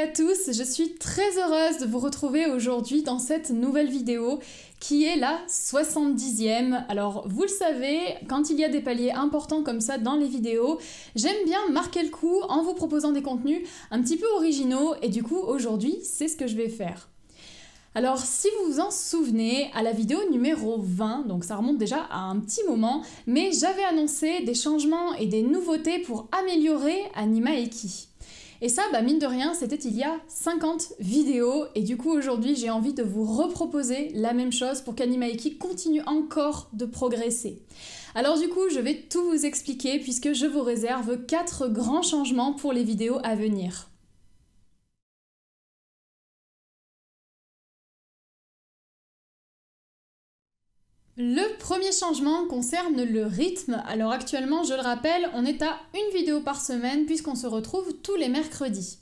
à tous, je suis très heureuse de vous retrouver aujourd'hui dans cette nouvelle vidéo qui est la 70e. Alors vous le savez, quand il y a des paliers importants comme ça dans les vidéos, j'aime bien marquer le coup en vous proposant des contenus un petit peu originaux et du coup aujourd'hui c'est ce que je vais faire. Alors si vous vous en souvenez, à la vidéo numéro 20, donc ça remonte déjà à un petit moment, mais j'avais annoncé des changements et des nouveautés pour améliorer Anima Eki. Et ça, bah mine de rien, c'était il y a 50 vidéos. Et du coup, aujourd'hui, j'ai envie de vous reproposer la même chose pour qu'Animaiki continue encore de progresser. Alors du coup, je vais tout vous expliquer puisque je vous réserve 4 grands changements pour les vidéos à venir. Le premier changement concerne le rythme. Alors actuellement, je le rappelle, on est à une vidéo par semaine puisqu'on se retrouve tous les mercredis.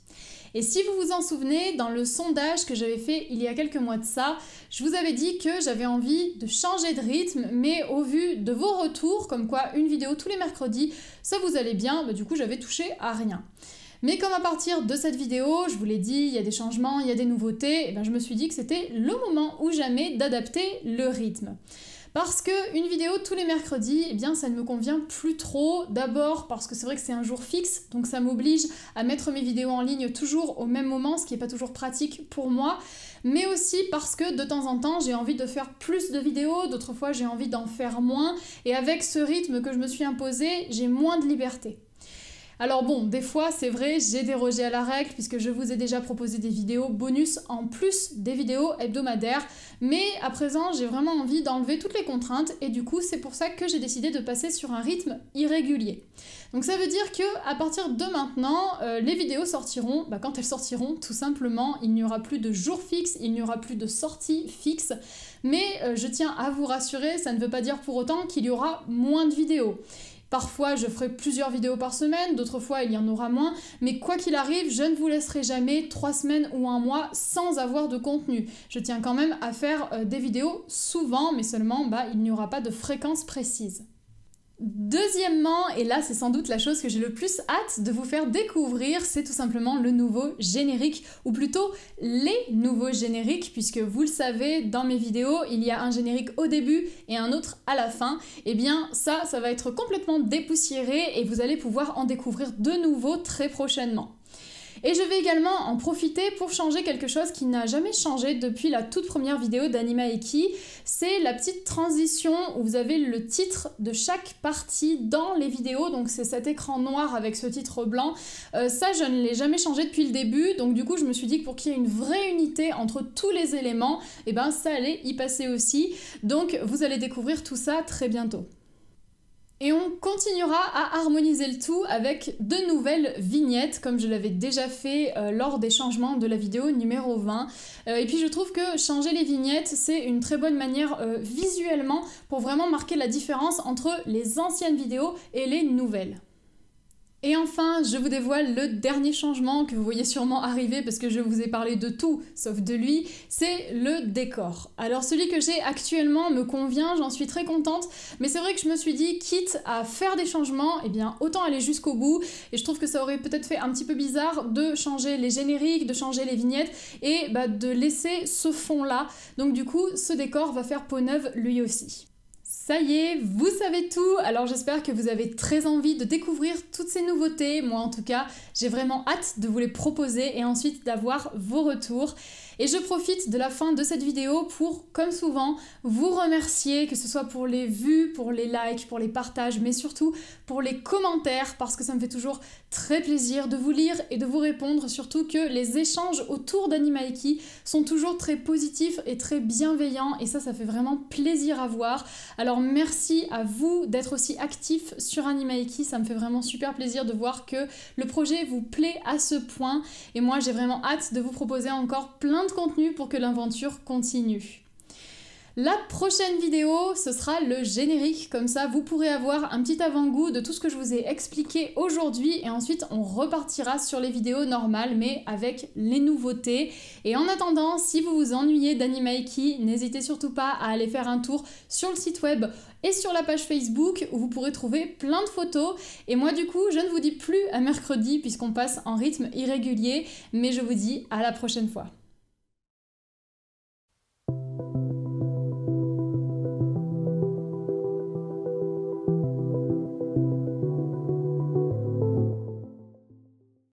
Et si vous vous en souvenez, dans le sondage que j'avais fait il y a quelques mois de ça, je vous avais dit que j'avais envie de changer de rythme, mais au vu de vos retours, comme quoi une vidéo tous les mercredis, ça vous allait bien, mais bah, du coup j'avais touché à rien. Mais comme à partir de cette vidéo, je vous l'ai dit, il y a des changements, il y a des nouveautés, et eh ben je me suis dit que c'était le moment ou jamais d'adapter le rythme. Parce que une vidéo tous les mercredis, eh bien ça ne me convient plus trop. D'abord parce que c'est vrai que c'est un jour fixe, donc ça m'oblige à mettre mes vidéos en ligne toujours au même moment, ce qui n'est pas toujours pratique pour moi. Mais aussi parce que de temps en temps j'ai envie de faire plus de vidéos, d'autres fois j'ai envie d'en faire moins. Et avec ce rythme que je me suis imposé, j'ai moins de liberté. Alors bon, des fois, c'est vrai, j'ai dérogé à la règle puisque je vous ai déjà proposé des vidéos bonus en plus des vidéos hebdomadaires. Mais à présent, j'ai vraiment envie d'enlever toutes les contraintes et du coup, c'est pour ça que j'ai décidé de passer sur un rythme irrégulier. Donc ça veut dire que à partir de maintenant, euh, les vidéos sortiront, bah, quand elles sortiront, tout simplement, il n'y aura plus de jours fixe il n'y aura plus de sorties fixes. Mais euh, je tiens à vous rassurer, ça ne veut pas dire pour autant qu'il y aura moins de vidéos. Parfois, je ferai plusieurs vidéos par semaine, d'autres fois, il y en aura moins. Mais quoi qu'il arrive, je ne vous laisserai jamais trois semaines ou un mois sans avoir de contenu. Je tiens quand même à faire euh, des vidéos souvent, mais seulement, bah, il n'y aura pas de fréquence précise. Deuxièmement, et là c'est sans doute la chose que j'ai le plus hâte de vous faire découvrir, c'est tout simplement le nouveau générique, ou plutôt les nouveaux génériques, puisque vous le savez, dans mes vidéos, il y a un générique au début et un autre à la fin. Et eh bien ça, ça va être complètement dépoussiéré et vous allez pouvoir en découvrir de nouveaux très prochainement. Et je vais également en profiter pour changer quelque chose qui n'a jamais changé depuis la toute première vidéo d'Anima Eki. C'est la petite transition où vous avez le titre de chaque partie dans les vidéos. Donc c'est cet écran noir avec ce titre blanc. Euh, ça, je ne l'ai jamais changé depuis le début. Donc du coup, je me suis dit que pour qu'il y ait une vraie unité entre tous les éléments, et eh ben ça allait y passer aussi. Donc vous allez découvrir tout ça très bientôt. Et on continuera à harmoniser le tout avec de nouvelles vignettes, comme je l'avais déjà fait euh, lors des changements de la vidéo numéro 20. Euh, et puis je trouve que changer les vignettes, c'est une très bonne manière euh, visuellement pour vraiment marquer la différence entre les anciennes vidéos et les nouvelles. Et enfin, je vous dévoile le dernier changement que vous voyez sûrement arriver parce que je vous ai parlé de tout sauf de lui, c'est le décor. Alors celui que j'ai actuellement me convient, j'en suis très contente, mais c'est vrai que je me suis dit, quitte à faire des changements, eh bien autant aller jusqu'au bout, et je trouve que ça aurait peut-être fait un petit peu bizarre de changer les génériques, de changer les vignettes, et bah, de laisser ce fond-là. Donc du coup, ce décor va faire peau neuve lui aussi. Ça y est, vous savez tout, alors j'espère que vous avez très envie de découvrir toutes ces nouveautés, moi en tout cas j'ai vraiment hâte de vous les proposer et ensuite d'avoir vos retours. Et je profite de la fin de cette vidéo pour, comme souvent, vous remercier, que ce soit pour les vues, pour les likes, pour les partages, mais surtout pour les commentaires, parce que ça me fait toujours très plaisir de vous lire et de vous répondre, surtout que les échanges autour d'Animaiki sont toujours très positifs et très bienveillants, et ça, ça fait vraiment plaisir à voir. Alors merci à vous d'être aussi actifs sur Animaiki. ça me fait vraiment super plaisir de voir que le projet vous plaît à ce point et moi j'ai vraiment hâte de vous proposer encore plein de contenu pour que l'aventure continue. La prochaine vidéo, ce sera le générique, comme ça vous pourrez avoir un petit avant-goût de tout ce que je vous ai expliqué aujourd'hui et ensuite on repartira sur les vidéos normales mais avec les nouveautés. Et en attendant, si vous vous ennuyez d'Animaiki, n'hésitez surtout pas à aller faire un tour sur le site web et sur la page Facebook où vous pourrez trouver plein de photos. Et moi du coup, je ne vous dis plus à mercredi puisqu'on passe en rythme irrégulier, mais je vous dis à la prochaine fois.